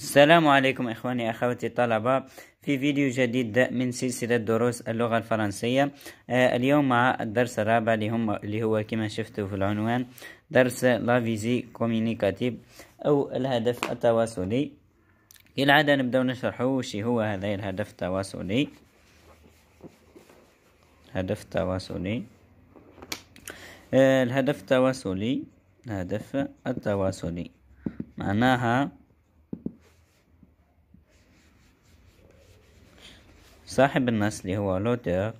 السلام عليكم إخواني أخواتي الطلبة في فيديو جديد من سلسلة دروس اللغة الفرنسية آه، اليوم مع الدرس الرابع اللي هو كما شفتوا في العنوان درس لا فيزي كومينيكاتيف أو الهدف التواصلي كالعادة نبدأ نشرحه وش هو هذا الهدف التواصلي هدف تواصلي آه، الهدف التواصلي الهدف التواصلي معناها صاحب اللي هو لوتر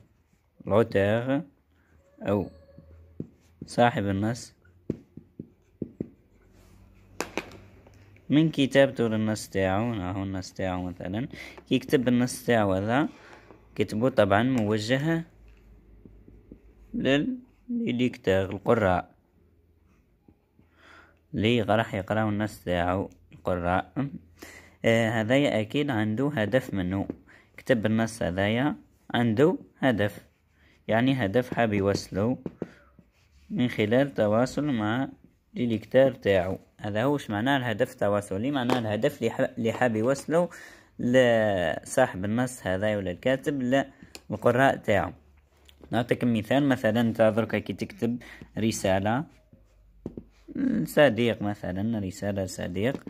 لوتر أو صاحب النص من كتابته للناس تاعو هاهو الناس تاعو مثلا كي كتب الناس تاعو هذا كتبو طبعا موجه للديكتور القراء لي راح يقراو الناس تاعو القراء آه هذا أكيد عنده هدف منه تب النص هذايا عنده هدف يعني هدف حاب يوصله من خلال تواصل مع للكتار تاعو هذا هو معناه الهدف التواصلي معناه الهدف اللي حاب يوصله لصاحب النص هذا ولا الكاتب للقراء تاعو نعطيك مثال مثلا انت درك كي تكتب رسالة صديق مثلا رسالة صديق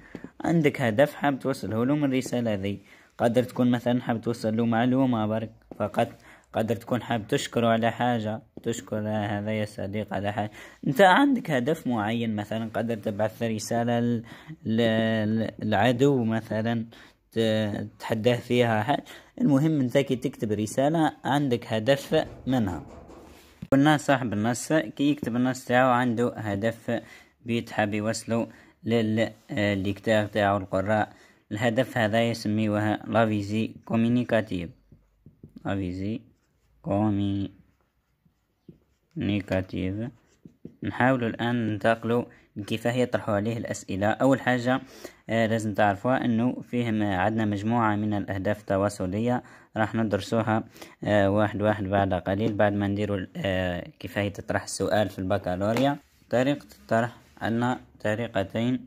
عندك هدف حاب توصله له من الرسالة هذه قدر تكون مثلا حاب توصل له معلومة برك فقط قدر تكون حاب تشكره على حاجة تشكر هذا يا صديق على حاجة انت عندك هدف معين مثلا قدر تبعث رسالة للعدو مثلا تتحداه فيها حاجة. المهم انت كي تكتب رسالة عندك هدف منها قلنا صاحب النص كي يكتب النص تاعو عنده هدف بيتحب يوصله للكتاب تاعو القراء الهدف هذا يسميوها لافيزي كومينيكاتيف لافيزي كومينيكاتيف نحاول الآن ننتقلوا كيفاه يطرحوا عليه الأسئلة أول حاجة آه لازم تعرفوها أنه فيه عندنا مجموعة من الأهداف التواصلية راح ندرسوها آه واحد واحد بعد قليل بعد ما نديروا آه كيفاه تطرح السؤال في البكالوريا طريقة الطرح عندنا طريقتين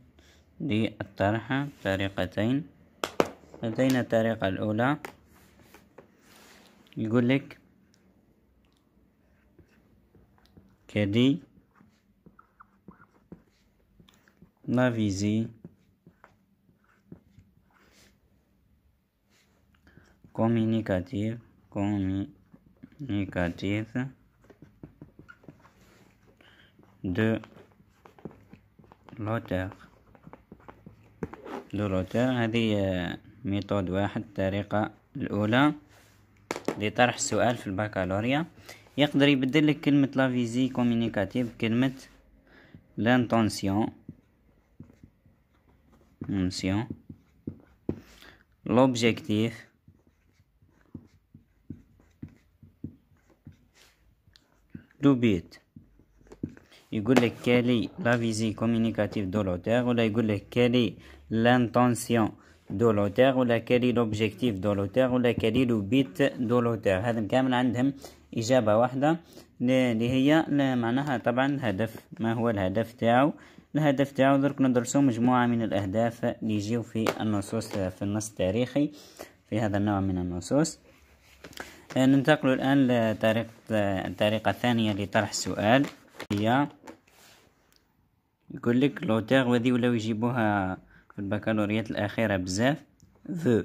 للطرح طريقتين لدينا الطريقة الأولى يقول لك كدي نافيزي كومينيكاتيف كومينيكاتيف دو لوتر لوروتير هذه ميثود واحد الطريقة الأولى لطرح سؤال في البكالوريا يقدر يبدل لك كلمة لا فيزي كومينيكاتيف بكلمة لانتونسيون نونسيون لوبجيكتيف لو بيت يقول لك كالي لا فيزي كومينيكاتيف دو لوتير ولا يقول لك كالي لانتونسيون دو لوتير ولا كالي لوبجيكتيف دو لوتير ولا كالي لو بيت دو لوتير هذا كامل عندهم إجابة واحدة اللي هي معناها طبعا الهدف ما هو الهدف تاعو الهدف تاعو درك ندرسو مجموعة من الأهداف اللي يجيو في النصوص في النص التاريخي في هذا النوع من النصوص آه، ننتقل الآن لطريقة الطريقة الثانية لطرح سؤال هي يقول لك لوتير وذي ولاو يجيبوها في البكالوريات الأخيرة بزاف ذو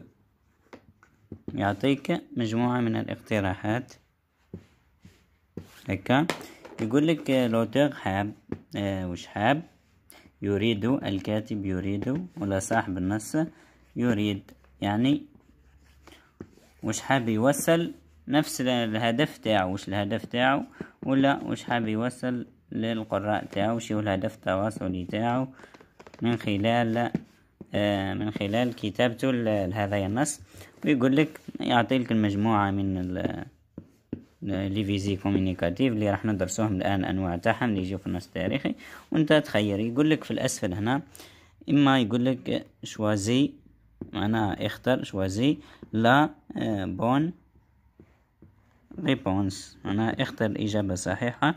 يعطيك مجموعة من الاقتراحات هكا يقول لك لوتير حاب آه وش حاب يريد الكاتب يريد ولا صاحب النص يريد يعني وش حاب يوصل نفس الهدف تاعو وش الهدف تاعو ولا وش حاب يوصل للقراء تاعو هو الهدف التواصلي تاعو من خلال آه، من خلال كتابته لهذا النص ويقول لك يعطي لك المجموعة من لي فيزي كومينيكاتيف اللي راح ندرسوهم الآن أنواع تاعهم اللي يجيو في النص التاريخي وانت تخير يقول لك في الأسفل هنا إما يقول لك شوازي معناها اختر شوازي لا بون آه، ريبونس معناها اختر الإجابة صحيحة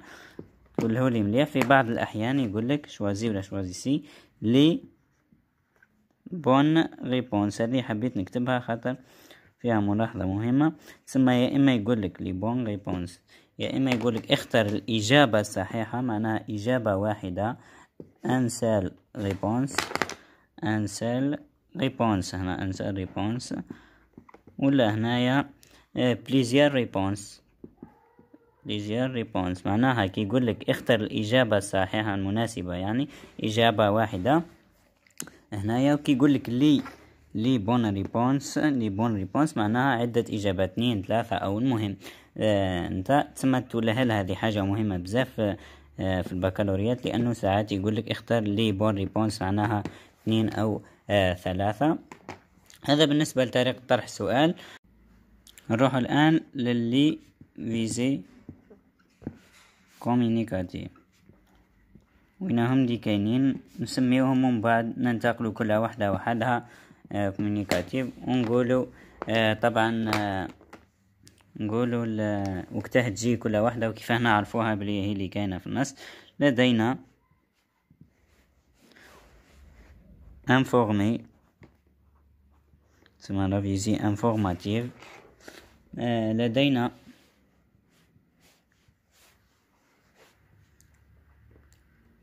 قوله لي مليح في بعض الأحيان يقول لك شوازي ولا شوازي سي لي بون ريبونس هذه حبيت نكتبها خاطر فيها ملاحظة مهمة ثم يا إما يقول لك لي بون ريبونس يا إما يقول لك اختر الإجابة الصحيحة معناها إجابة واحدة ان ريبونس ان ريبونس هنا ان ريبونس ولا هنايا بليز ريبونس بليز ريبونس معناها كي يقول لك اختر الإجابة الصحيحة المناسبة يعني إجابة واحدة هنايا كي يقول لك لي لي بون ريبونس لي بون ريبونس معناها عدة إجابات اثنين ثلاثة أو المهم آه انت تسمى تولهل هذه حاجة مهمة بزاف آه في البكالوريات لأنه ساعات يقول لك اختار لي بون ريبونس معناها اثنين أو آه ثلاثة هذا بالنسبة لطريقة طرح السؤال نروح الآن للي فيزي كومينيكاتي وين هم دي كاينين نسميوهم من بعد ننتقلوا كل واحدة وحدها آه كومينيكاتيف ونقولوا آه، طبعا آه، نقولوا وقتها تجي كل واحدة وكيفاه نعرفوها بلي هي اللي كاينة في النص لدينا انفورمي تسمى لا فيزي انفورماتيف آه، لدينا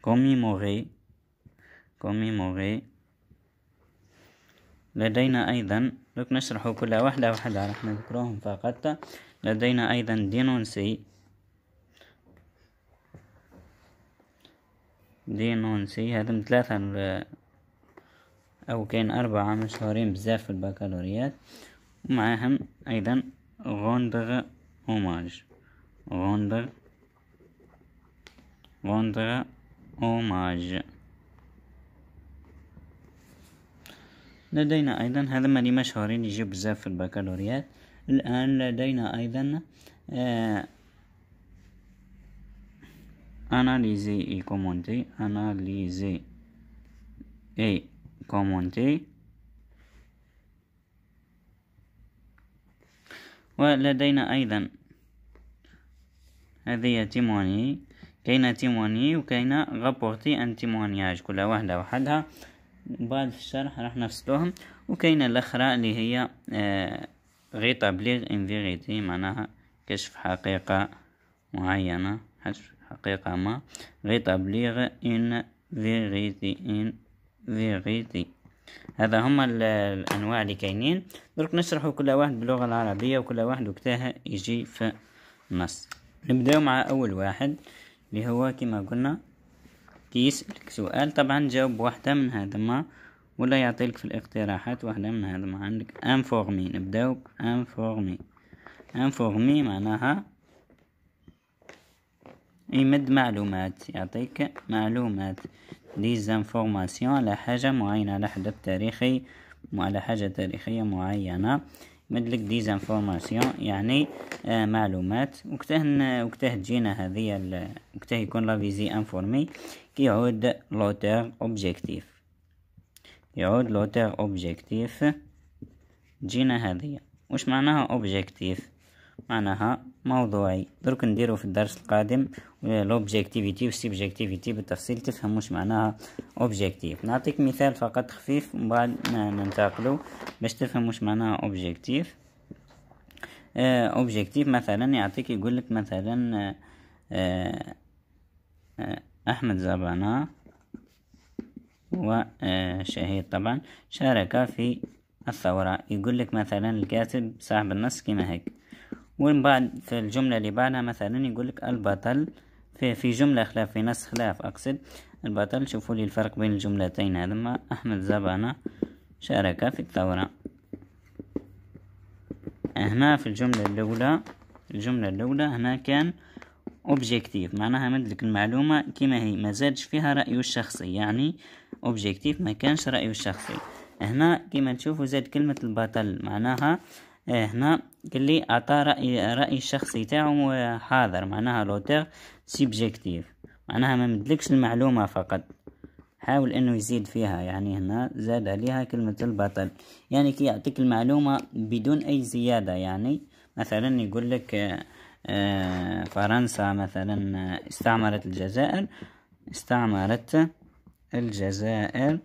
كوميموري كوميموري لدينا أيضا لك نشرح كل واحدة واحدة راح نذكرهم فقط لدينا أيضا دينونسي دينونسي هذم ثلاثة أو كان أربعة مشهورين بزاف في البكالوريات ومعاهم أيضا rendre hommage. Rendre, rendre hommage. لدينا أيضا هذا لي مشهورين يجي بزاف في البكالوريات الآن لدينا أيضا آه، أناليزي إي كومونتي أناليزي إي كومونتي ولدينا أيضا هذه تيموني كاينة تيموني وكاينة غابورتي ان تيمونياج كل واحدة وحدها بعد في الشرح راح نفصلوهم وكاينة الأخرى اللي هي آه، غي تبليغ ان فيغيتي معناها كشف حقيقة معينة كشف حقيقة ما غي تبليغ ان فيغيتي ان فيغيتي هذا هما الانواع اللي كاينين درك نشرحوا كل واحد باللغه العربيه وكل واحد وقتها يجي في النص نبداو مع اول واحد اللي هو كما قلنا يسألك سؤال طبعا جاوب واحدة من هذا ما ولا يعطيلك في الاقتراحات واحدة من هذا ما عندك انفورمي نبداو انفورمي انفورمي معناها يمد معلومات يعطيك معلومات ديزانفورماسيون على حاجة معينة على حدث تاريخي على حاجة تاريخية معينة مدلك ديزانفورماسيون يعني آه معلومات وكته وكته تجينا هذه وكته يكون لا فيزي انفورمي كيعود لوتر اوبجيكتيف يعود لوتر اوبجيكتيف تجينا هذه واش معناها اوبجيكتيف معناها موضوعي درك نديرو في الدرس القادم لوبجيكتيفيتي آه، والسبجيكتيفيتي بالتفصيل تفهم واش معناها اوبجيكتيف نعطيك مثال فقط خفيف من بعد ننتقلو باش تفهم واش معناها اوبجيكتيف اوبجيكتيف آه، مثلا يعطيك يقولك مثلا احمد آه،, آه احمد زبانه وشهيد طبعا شارك في الثورة يقول لك مثلا الكاتب صاحب النص كما هيك وين بعد في الجملة اللي بعدها مثلا يقولك البطل في, في جملة خلاف في نص خلاف أقصد البطل شوفوا لي الفرق بين الجملتين هذما أحمد زبانة شارك في الثورة هنا في الجملة الأولى الجملة الأولى هنا كان اوبجيكتيف معناها مدلك المعلومة كما هي ما زادش فيها رأيه الشخصي يعني اوبجيكتيف ما كانش رأيه الشخصي هنا كما تشوفوا زاد كلمة البطل معناها إيه، هنا قال لي اعطى راي راي الشخصي تاعو آه، حاضر معناها لوتر سيبجكتيف معناها ما مدلكش المعلومه فقط حاول انه يزيد فيها يعني هنا زاد عليها كلمة البطل يعني كي يعطيك المعلومة بدون اي زيادة يعني مثلا يقول لك آه، آه، فرنسا مثلا استعمرت الجزائر استعمرت الجزائر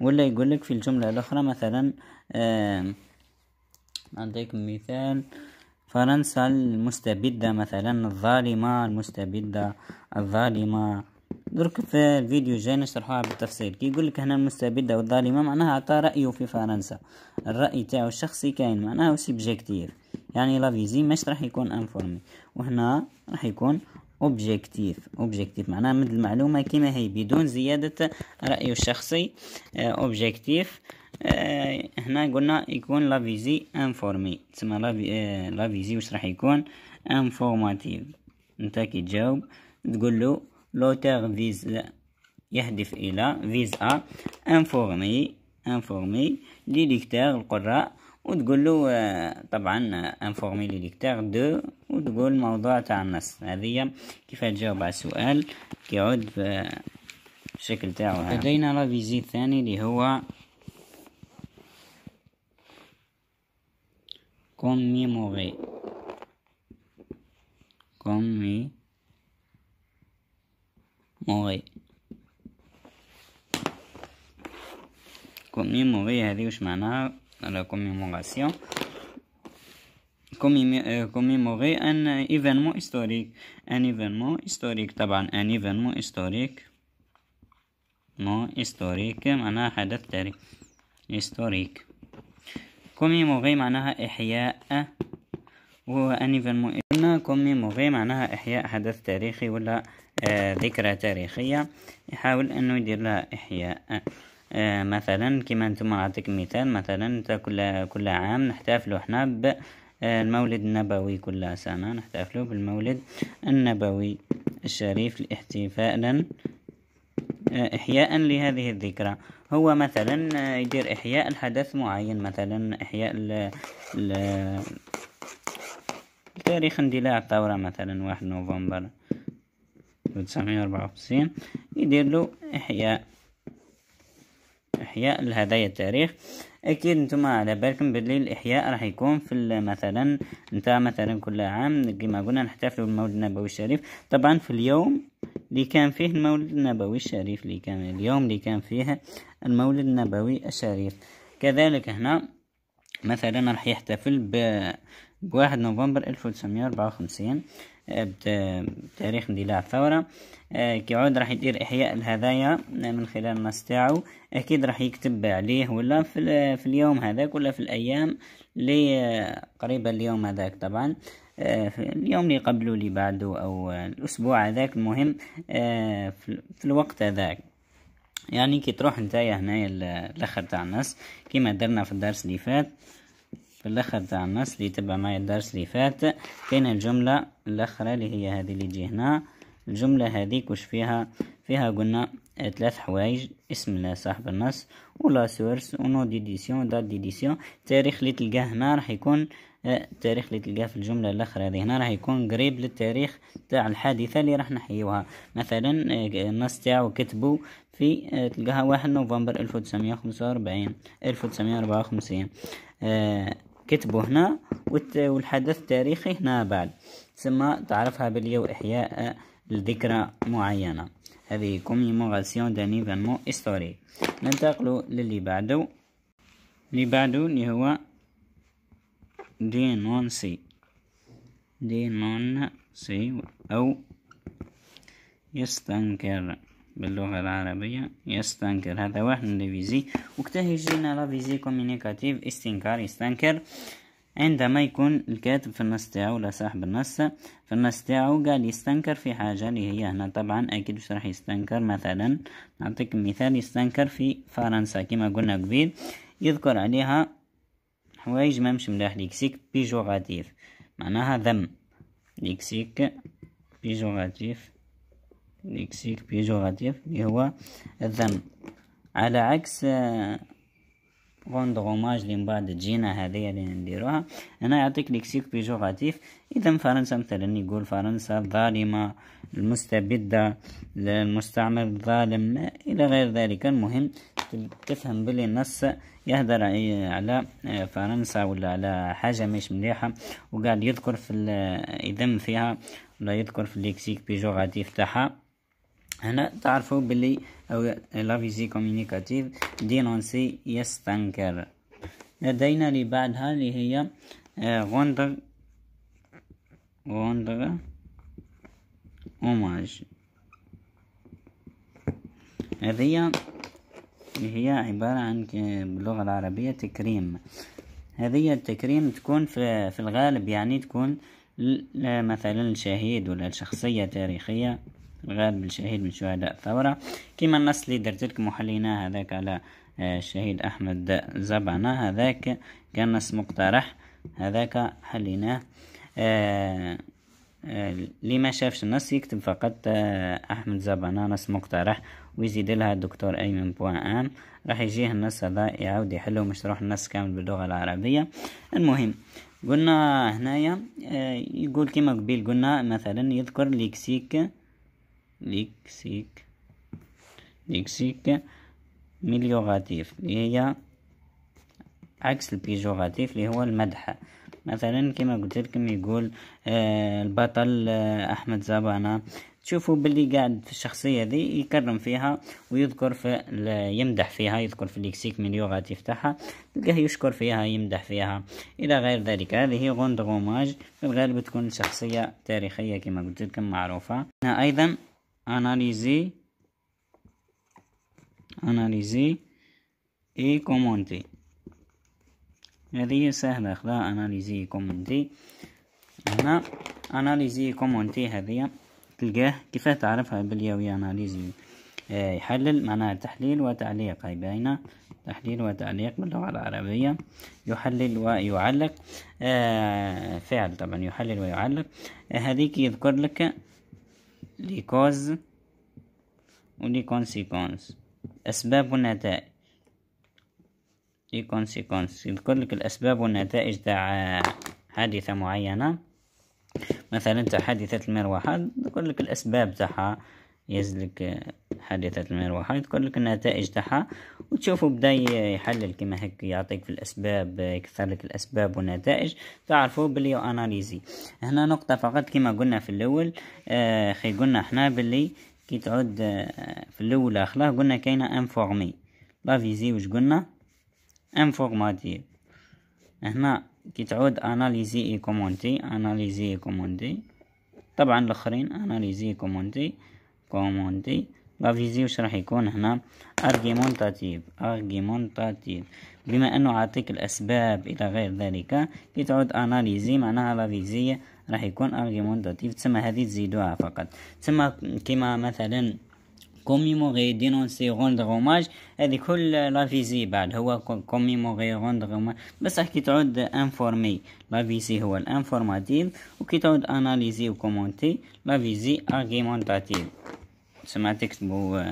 ولا يقول لك في الجملة الاخرى مثلا أعطيكم مثال فرنسا المستبدة مثلا الظالمة المستبدة الظالمة درك في الفيديو جاي نشرحوها بالتفصيل كي يقول لك هنا المستبده والظالمه معناها عطى رايه في فرنسا الراي تاعو الشخصي كاين معناها سيبجيكتيف يعني لا فيزي مش راح يكون انفورمي وهنا راح يكون اوبجيكتيف اوبجيكتيف معناها مد المعلومه كما هي بدون زياده رايه الشخصي اوبجيكتيف آه، آه هنا قلنا يكون لا فيزي انفورمي تسمى لا آه واش راح يكون انفورماتيف انت كي تجاوب تقول له لوتر فيز يهدف الى فيز ا انفورمي انفورمي لي ليكتور القراء وتقول له آه طبعا انفورمي لي ليكتور دو وتقول موضوع تاع النص هذه كيف تجاوب على السؤال كيعود في آه، الشكل تاعو لدينا فيزي الثاني اللي هو commémorer commémorer commémorer هذه وش معناها لا commémoration commémorer un événement historique un événement historique طبعا un événement historique مو historique معناها حدث تاريخ historique كومي موغي معناها إحياء وهو مو إن كومي موغي معناها إحياء حدث تاريخي ولا آه، ذكرى تاريخية يحاول أنه يدير لها إحياء آه، مثلا كما انتم أعطيك مثال مثلا كل كل عام نحتفلوا احنا ب آه، المولد النبوي كل سنة نحتفلوا بالمولد النبوي الشريف الاحتفالا إحياء لهذه الذكرى هو مثلا يدير إحياء الحدث معين مثلا إحياء ال تاريخ اندلاع الثورة مثلا واحد نوفمبر وتسعمية وأربعة وخمسين يدير له إحياء إحياء لهذايا التاريخ أكيد نتوما على بالكم بلي الإحياء راح يكون في مثلا نتاع مثلا كل عام كما قلنا نحتفلوا بالمولد النبوي الشريف طبعا في اليوم اللي كان فيه المولد النبوي الشريف اللي كان اليوم اللي كان فيه المولد النبوي الشريف كذلك هنا مثلا راح يحتفل بواحد نوفمبر ألف وتسعمية ربعة وخمسين آه، بتاريخ اندلاع الثورة آه، كيعود راح يدير إحياء الهدايا آه، من خلال النص تاعو أكيد راح يكتب عليه ولا في, في اليوم هذاك ولا في الأيام اللي قريبة اليوم هذاك طبعا اليوم اللي قبله اللي بعده أو الأسبوع هذاك المهم آه، في الوقت هذاك يعني كي تروح نتايا هنايا الاخر تاع النص كيما درنا في الدرس اللي فات في الاخر تاع النص اللي تبع معايا الدرس اللي فات كاين الجمله الاخرى اللي هي هذه اللي تجي هنا الجمله هذيك واش فيها فيها قلنا آه، ثلاث حوايج اسم صاحب النص ولا سورس ونو ديديسيون دات ديديسيون التاريخ اللي تلقاه هنا راح يكون التاريخ اللي تلقاه في الجملة الاخرى هذه هنا راح يكون قريب للتاريخ تاع الحادثة اللي راح نحيوها مثلا النص تاعو كتبو في آه، تلقاها واحد نوفمبر الف وتسعمية خمسة وأربعين الف وتسعمية أربعة وخمسين آه، كتبوا هنا والحدث التاريخي هنا بعد ثم تعرفها بلي وإحياء لذكرى معينة هذه كوميموغاسيون دان ايفينمون هيستوريك ننتقلوا للي بعده اللي بعده اللي هو سي نون سي أو يستنكر باللغة العربية يستنكر هذا واحد من لفيزي وقتها يجينا فيزي كومينيكاتيف استنكار يستنكر عندما يكون الكاتب في النص تاعو ولا صاحب النص في النص تاعو قال يستنكر في حاجة اللي هي هنا طبعا أكيد واش راح يستنكر مثلا نعطيك مثال يستنكر في فرنسا كما قلنا قبيل يذكر عليها حوايج ما مش ملاح ليكسيك بيجوراتيف معناها ذم ليكسيك بيجوراتيف ليكسيك بيجوراتيف اللي هو الذم على عكس آه، روندر اوماج اللي من بعد تجينا هذيا اللي نديروها هنا يعطيك ليكسيك بيجوراتيف اذا فرنسا مثلا يقول فرنسا الظالمة المستبدة المستعمر الظالم الى غير ذلك المهم تفهم بلي النص يهدر على آه، فرنسا ولا على حاجة مش مليحة وقاعد يذكر في يذم آه، فيها ولا يذكر في الليكسيك بيجوغاتيف تاعها هنا تعرفوا باللي او آه، لا فيزي كومينيكاتيف دينونسي يستنكر لدينا اللي بعدها اللي هي غوندر غوندر اوماج هذه هي عبارة عن باللغة العربية تكريم هذه التكريم تكون في, في الغالب يعني تكون مثلا الشهيد ولا الشخصية تاريخية الغالب الشهيد من شهداء الثورة كما النص اللي درتلك محلينا هذاك على آه، الشهيد أحمد زبعنا هذاك كان نص مقترح هذاك حليناه آه آه اللي ما شافش النص يكتب فقط آه أحمد زبعنا نص مقترح ويزيد لها الدكتور أيمن بوان راح يجيه النص هذا يعاود يحله مش النص كامل باللغة العربية المهم قلنا هنايا آه، يقول كما قبيل قلنا مثلا يذكر ليكسيك ليكسيك ليكسيك ميليوغاتيف اللي هي عكس البيجوغاتيف اللي هو المدح مثلا كما قلت لكم يقول آه، البطل آه، احمد زبانة تشوفوا باللي قاعد في الشخصية ذي يكرم فيها ويذكر في يمدح فيها يذكر في الليكسيك من اللغات يفتحها تلقاه يشكر فيها يمدح فيها إلى غير ذلك هذه غوند غوماج في الغالب تكون شخصية تاريخية كما قلت لكم معروفة هنا أيضا أناليزي أناليزي إي كومونتي هذه سهلة أخذها أناليزي كومونتي هنا أناليزي كومونتي هذه تلقاه كيفاه تعرفها باليوي أناليزي آه، يحلل معناها تحليل وتعليق هاي باينة تحليل وتعليق باللغة العربية يحلل ويعلق آه، فعل طبعا يحلل ويعلق آه، هذيك يذكر لك ولي كونسيكونس أسباب والنتائج ليكونسيكونس يذكر لك الأسباب والنتائج تاع حادثة معينة مثلا تاع حادثة المروحة يذكر لك الأسباب تاعها يزلك حادثة المروحة يقول لك النتائج تاعها وتشوفوا بدا يحلل كما هيك يعطيك في الأسباب يكثر لك الأسباب والنتائج تعرفوا باللي أناليزي هنا نقطة فقط كما قلنا في الأول آه، خي قلنا حنا باللي كي تعود آه، في الأول أخلا قلنا كاينة انفورمي لا فيزي وش قلنا انفورماتيف هنا كي تعود اناليزي اي كوموندي اناليزي اي كوموندي طبعا الاخرين اناليزي كوموندي كوموندي لا فيزي واش راح يكون هنا ارغيمونتاتيف ارغيمونتاتيف بما انه عاطيك الاسباب الى غير ذلك كي تعود اناليزي معناها لا فيزي راح يكون ارغيمونتاتيف تسمى هذه تزيدوها فقط تسمى كيما مثلا كوميموغي دينونسي روند غوماج هذه كل لا فيزي بعد هو كوميموغي روند غوماج بصح كي تعود انفورمي لا فيزي هو الانفورماتيف وكي تعود اناليزي وكومونتي لا فيزي ارغيمونتاتيف تسمى تكتبو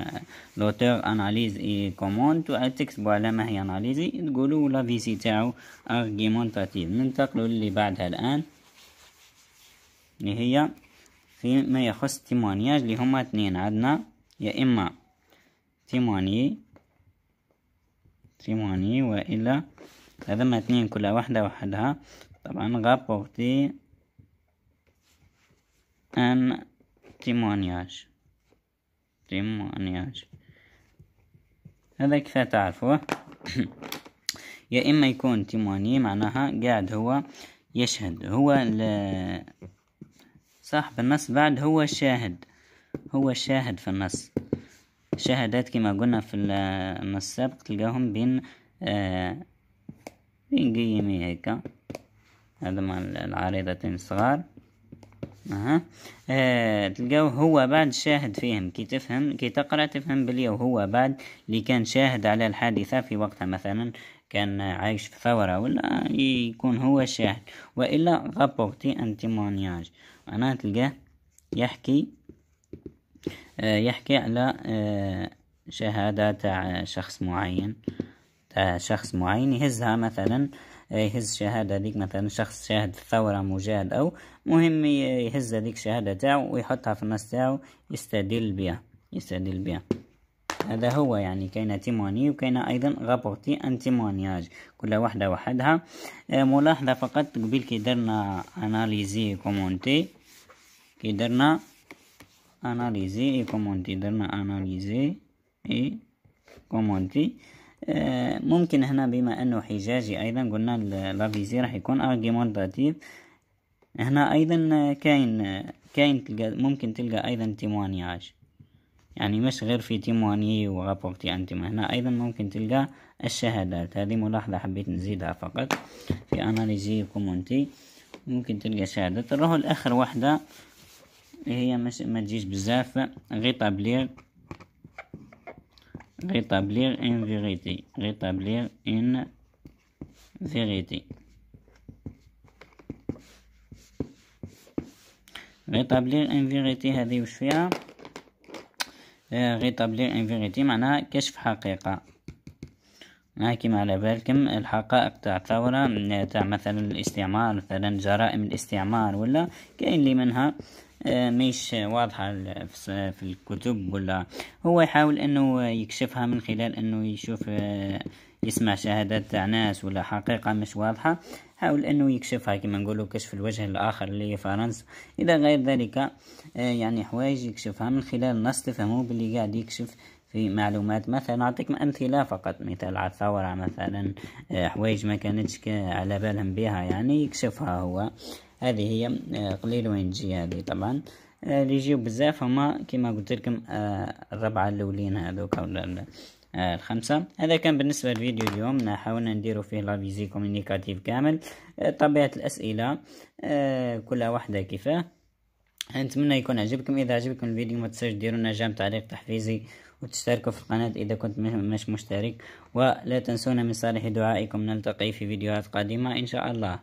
لوتور اناليز اي و تكتبو على ما هي اناليزي تقولو لا فيزي تاعو ارغيمونتاتيف ننتقلو للي بعدها الان اللي هي فيما يخص تيمونياج اللي هما اثنين عندنا يا إما تيموني تيموني وإلا هذم اثنين كل واحدة وحدها طبعا غابورتي أن تيمونياج تيمونياج هذا كيف تعرفوه يا إما يكون تيموني معناها قاعد هو يشهد هو صاحب النص بعد هو الشاهد هو الشاهد في النص شهادات كما قلنا في النص السابق تلقاهم بين آه بين قيمي هيك هذا مع العريضتين الصغار اها آه تلقاو هو بعد شاهد فيهم كي تفهم كي تقرا تفهم بلي هو بعد اللي كان شاهد على الحادثه في وقتها مثلا كان عايش في ثوره ولا يكون هو شاهد والا غابورتي ان تيمونياج معناها تلقاه يحكي آه، يحكي على آه، شهادة تاع شخص معين تاع شخص معين يهزها مثلا آه، يهز شهادة ديك مثلا شخص شاهد ثورة مجاهد أو مهم يهز هذيك الشهادة تاعو ويحطها في النص تاعو يستدل بها يستدل بها هذا هو يعني كاين تيموني وكاين ايضا غابورتي ان تيمونياج كل واحده وحدها ملاحظه فقط قبل كي درنا اناليزي كومونتي كي درنا analyser et commenter درنا analyser et commenter ممكن هنا بما انه حجاجي ايضا قلنا لافيزي راح يكون argumentative هنا ايضا كاين كاين تلقى ممكن تلقى ايضا تيموانياج يعني مش غير في تيمواني وغابورتي يعني انتما هنا ايضا ممكن تلقى الشهادات هذه ملاحظة حبيت نزيدها فقط في اناليزي كومونتي ممكن تلقى شهادات نروح لاخر وحدة إيه هي ما تجيش بزاف غي طابليغ غي طابليغ ان فيغيتي غي طابليغ ان فيغيتي غيطابلير ان فيغيتي هذه واش فيها آه، غيطابلير ان فيغيتي معناها كشف حقيقة ها كيما على بالكم الحقائق تاع الثورة تاع مثلا الاستعمار مثلا جرائم الاستعمار ولا كاين لي منها آه، مش واضحة في الكتب ولا هو يحاول انه يكشفها من خلال انه يشوف آه، يسمع شهادات تاع ناس ولا حقيقة مش واضحة حاول انه يكشفها كما نقولوا كشف الوجه الاخر اللي هي فرنسا الى غير ذلك آه، يعني حوايج يكشفها من خلال نص تفهموا باللي قاعد يكشف في معلومات مثلا نعطيكم أمثلة فقط مثال على الثورة مثلا حوايج ما كانتش على بالهم بها يعني يكشفها هو هذه هي آه، قليل وين تجي هذه طبعا آه، اللي يجيو بزاف هما كما قلت لكم آه، الربعه الاولين هذوك ولا الخمسة هذا كان بالنسبة للفيديو اليوم حاولنا نديرو فيه فيزي كومونيكاتيف كامل طبيعة الأسئلة كل واحدة كيفاه نتمنى يكون عجبكم إذا عجبكم الفيديو ما تنساوش لنا جام تعليق تحفيزي وتشتركوا في القناة إذا كنت مش مشترك ولا تنسونا من صالح دعائكم نلتقي في فيديوهات قادمة إن شاء الله